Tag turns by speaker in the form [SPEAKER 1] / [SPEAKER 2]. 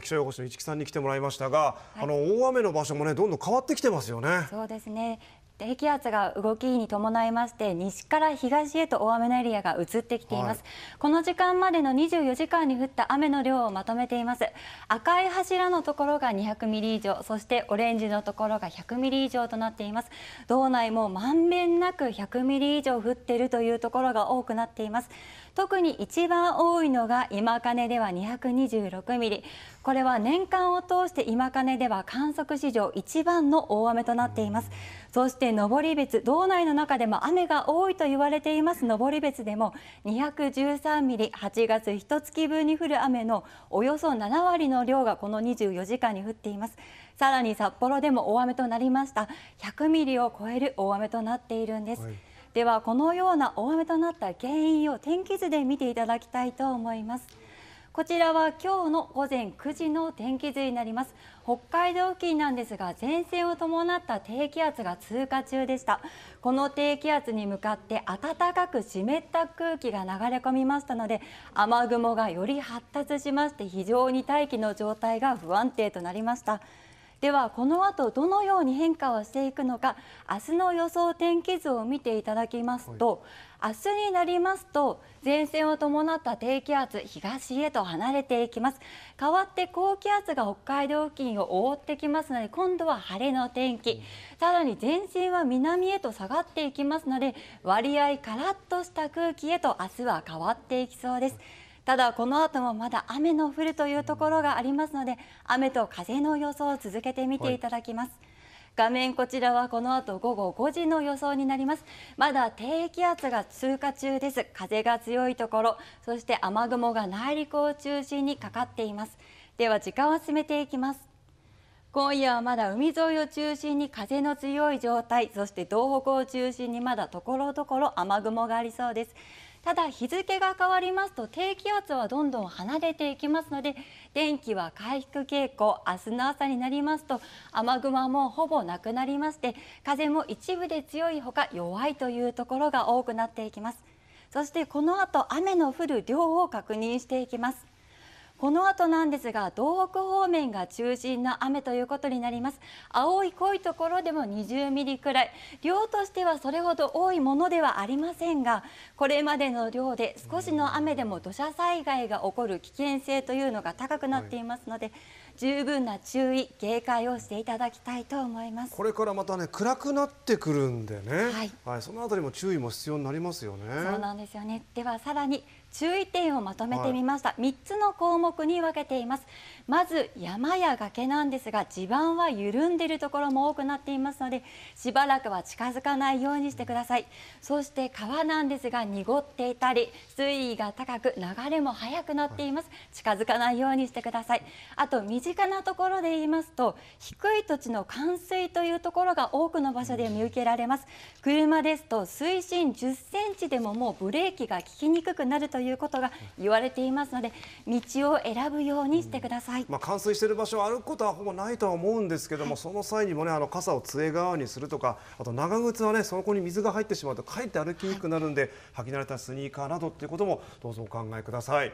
[SPEAKER 1] 気象予報士の市木さんに来てもらいましたが、はい、あの大雨の場所もねどんどん変わってきてますよね。
[SPEAKER 2] そうですね。低気圧が動きに伴いまして西から東へと大雨のエリアが移ってきています、はい、この時間までの24時間に降った雨の量をまとめています赤い柱のところが200ミリ以上そしてオレンジのところが100ミリ以上となっています道内もまんべんなく100ミリ以上降っているというところが多くなっています特に一番多いのが今金では226ミリこれは年間を通して今金では観測史上一番の大雨となっていますそして登別道内の中でも雨が多いと言われています登別でも213ミリ8月1月分に降る雨のおよそ7割の量がこの24時間に降っていますさらに札幌でも大雨となりました100ミリを超える大雨となっているんです、はいではこのような大雨となった原因を天気図で見ていただきたいと思いますこちらは今日の午前9時の天気図になります北海道付近なんですが前線を伴った低気圧が通過中でしたこの低気圧に向かって暖かく湿った空気が流れ込みましたので雨雲がより発達しまして非常に大気の状態が不安定となりましたではこの後どのように変化をしていくのか明日の予想天気図を見ていただきますと、はい、明日になりますと前線を伴った低気圧東へと離れていきます代わって高気圧が北海道付近を覆ってきますので今度は晴れの天気、うん、さらに前線は南へと下がっていきますので割合カラッとした空気へと明日は変わっていきそうです。はいただこの後もまだ雨の降るというところがありますので雨と風の予想を続けて見ていただきます、はい、画面こちらはこの後午後5時の予想になりますまだ低気圧が通過中です風が強いところそして雨雲が内陸を中心にかかっていますでは時間を進めていきます今夜はまだ海沿いを中心に風の強い状態そして東北を中心にまだ所々雨雲がありそうですただ日付が変わりますと低気圧はどんどん離れていきますので天気は回復傾向明日の朝になりますと雨雲はもうほぼなくなりまして風も一部で強いほか弱いというところが多くなっていきますそしてこの後雨の降る量を確認していきますこの後なんですが東北方面が中心の雨ということになります青い濃いところでも20ミリくらい量としてはそれほど多いものではありませんがこれまでの量で少しの雨でも土砂災害が起こる危険性というのが高くなっていますので、はい十分な注意警戒をしていただきたいと思います
[SPEAKER 1] これからまたね暗くなってくるんでね、はい、はい、そのあたりも注意も必要になりますよねそうな
[SPEAKER 2] んですよねではさらに注意点をまとめてみました、はい、つの項目に分けていますまず山や崖なんですが地盤は緩んでいるところも多くなっていますのでしばらくは近づかないようにしてくださいそして川なんですが濁っていたり水位が高く流れも速くなっています、はい、近づかないようにしてくださいあと身身近なところで言いますと低い土地の冠水というところが多くの場所で見受けられます車ですと水深10センチでももうブレーキが効きにくくなるということが言われていますので道を選ぶようにしてください、
[SPEAKER 1] まあ、冠水している場所歩くことはほぼないとは思うんですけども、はい、その際にもねあの傘を杖側にするとかあと長靴はねそこに水が入ってしまうとかえって歩きにくくなるんで、はい、履き慣れたスニーカーなどっていうこともどうぞお考えください。